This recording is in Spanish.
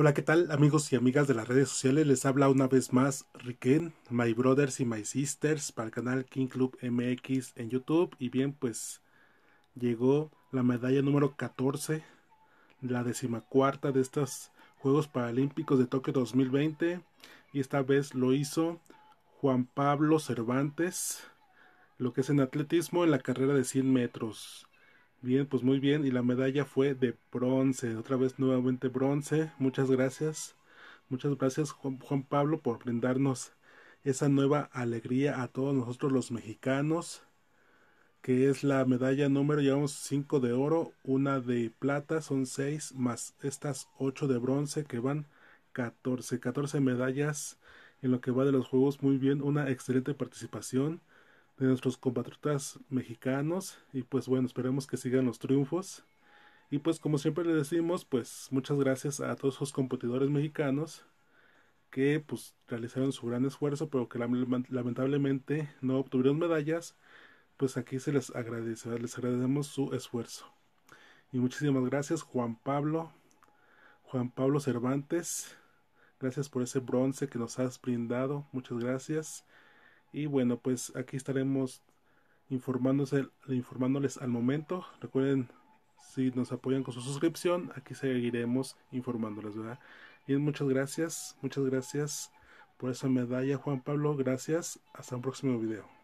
Hola, ¿qué tal amigos y amigas de las redes sociales? Les habla una vez más Riquén, My Brothers y My Sisters para el canal King Club MX en YouTube. Y bien, pues llegó la medalla número 14, la decimacuarta de estos Juegos Paralímpicos de Tokio 2020. Y esta vez lo hizo Juan Pablo Cervantes, lo que es en atletismo en la carrera de 100 metros. Bien, pues muy bien. Y la medalla fue de bronce. Otra vez nuevamente bronce. Muchas gracias. Muchas gracias Juan, Pablo por brindarnos esa nueva alegría a todos nosotros los mexicanos. Que es la medalla número, llevamos cinco de oro, una de plata, son seis, más estas ocho de bronce que van catorce, catorce medallas en lo que va de los juegos. Muy bien, una excelente participación de nuestros compatriotas mexicanos y pues bueno, esperemos que sigan los triunfos. Y pues como siempre le decimos, pues muchas gracias a todos los competidores mexicanos que pues realizaron su gran esfuerzo, pero que lamentablemente no obtuvieron medallas, pues aquí se les agradece, les agradecemos su esfuerzo. Y muchísimas gracias Juan Pablo, Juan Pablo Cervantes, gracias por ese bronce que nos has brindado, muchas gracias. Y bueno, pues aquí estaremos informándose, informándoles al momento. Recuerden, si nos apoyan con su suscripción, aquí seguiremos informándoles, ¿verdad? Y muchas gracias, muchas gracias por esa medalla, Juan Pablo. Gracias, hasta un próximo video.